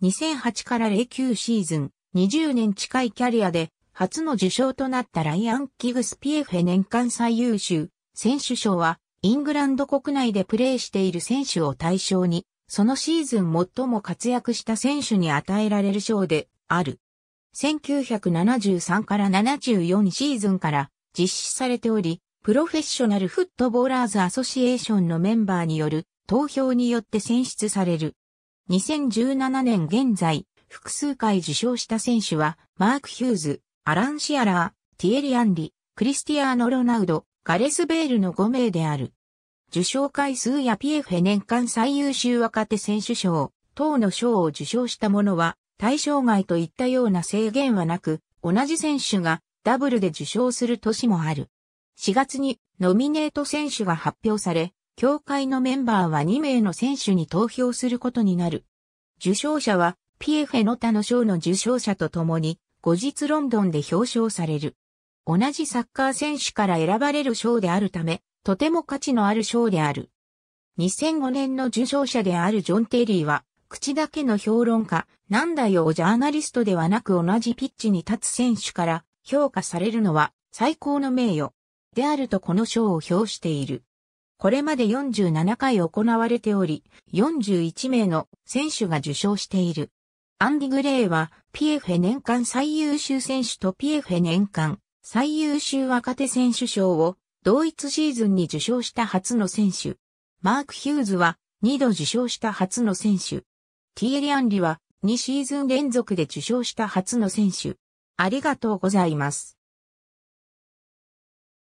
2008から09シーズン、20年近いキャリアで、初の受賞となったライアン・キグスピエフェ年間最優秀選手賞は、イングランド国内でプレーしている選手を対象に、そのシーズン最も活躍した選手に与えられる賞である。1973から74シーズンから実施されており、プロフェッショナルフットボーラーズアソシエーションのメンバーによる投票によって選出される。2017年現在、複数回受賞した選手は、マーク・ヒューズ、アラン・シアラー、ティエリ・アンリ、クリスティアーノ・ロナウド、ガレス・ベールの5名である。受賞回数やピエフェ年間最優秀若手選手賞、等の賞を受賞した者は、対象外といったような制限はなく、同じ選手がダブルで受賞する年もある。4月にノミネート選手が発表され、協会のメンバーは2名の選手に投票することになる。受賞者は、ピエフェの他の賞の受賞者と共に、後日ロンドンで表彰される。同じサッカー選手から選ばれる賞であるため、とても価値のある賞である。2005年の受賞者であるジョン・テリーは、口だけの評論家、なんだよジャーナリストではなく同じピッチに立つ選手から評価されるのは最高の名誉であるとこの賞を表している。これまで47回行われており、41名の選手が受賞している。アンディ・グレイは、ピエフェ年間最優秀選手とピエフェ年間最優秀若手選手賞を同一シーズンに受賞した初の選手。マーク・ヒューズは2度受賞した初の選手。ティエリ・アンリは2シーズン連続で受賞した初の選手。ありがとうございます。